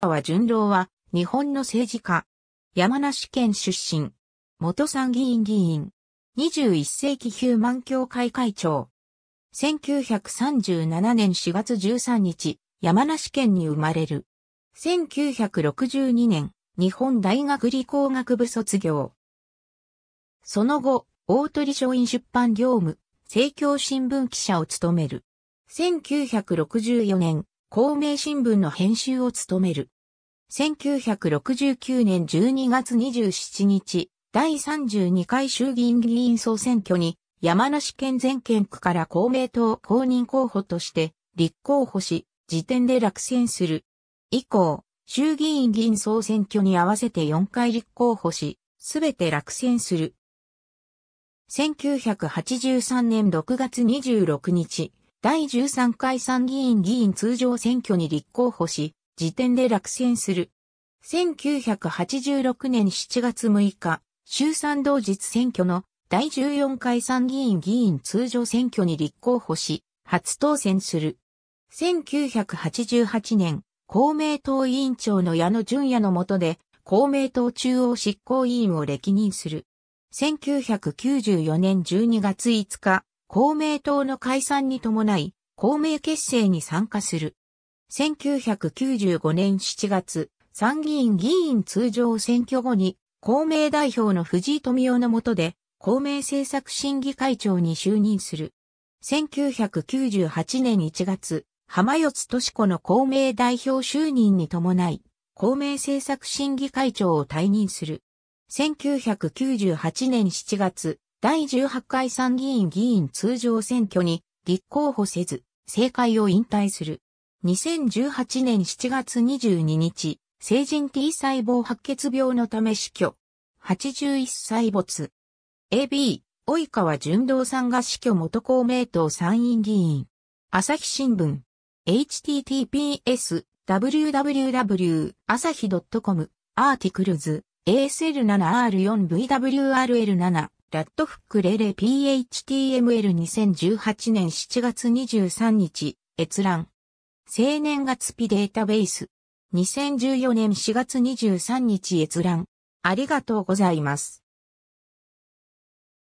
川淳郎は、日本の政治家。山梨県出身。元参議院議員。21世紀ヒューマン協会会長。1937年4月13日、山梨県に生まれる。1962年、日本大学理工学部卒業。その後、大鳥書院出版業務、政教新聞記者を務める。1964年、公明新聞の編集を務める。1969年12月27日、第32回衆議院議員総選挙に、山梨県全県区から公明党公認候補として、立候補し、時点で落選する。以降、衆議院議員総選挙に合わせて4回立候補し、すべて落選する。1983年6月26日、第13回参議院議員通常選挙に立候補し、時点で落選する。1986年7月6日、衆参同日選挙の第14回参議院議員通常選挙に立候補し、初当選する。1988年、公明党委員長の矢野淳也の下で、公明党中央執行委員を歴任する。1994年12月5日、公明党の解散に伴い、公明結成に参加する。1995年7月、参議院議員通常選挙後に、公明代表の藤井富夫の下で、公明政策審議会長に就任する。1998年1月、浜つ敏子の公明代表就任に伴い、公明政策審議会長を退任する。1998年7月、第18回参議院議員通常選挙に立候補せず、政界を引退する。2018年7月22日、成人 T 細胞白血病のため死去。81歳没。AB、及川淳道さんが死去元公明党参院議員。朝日新聞。https www 朝日 .com アーティクルズ ASL7R4VWRL7 ラットフックレレ PHTML2018 年7月23日、閲覧。青年月日データベース。2014年4月23日閲覧。ありがとうございます。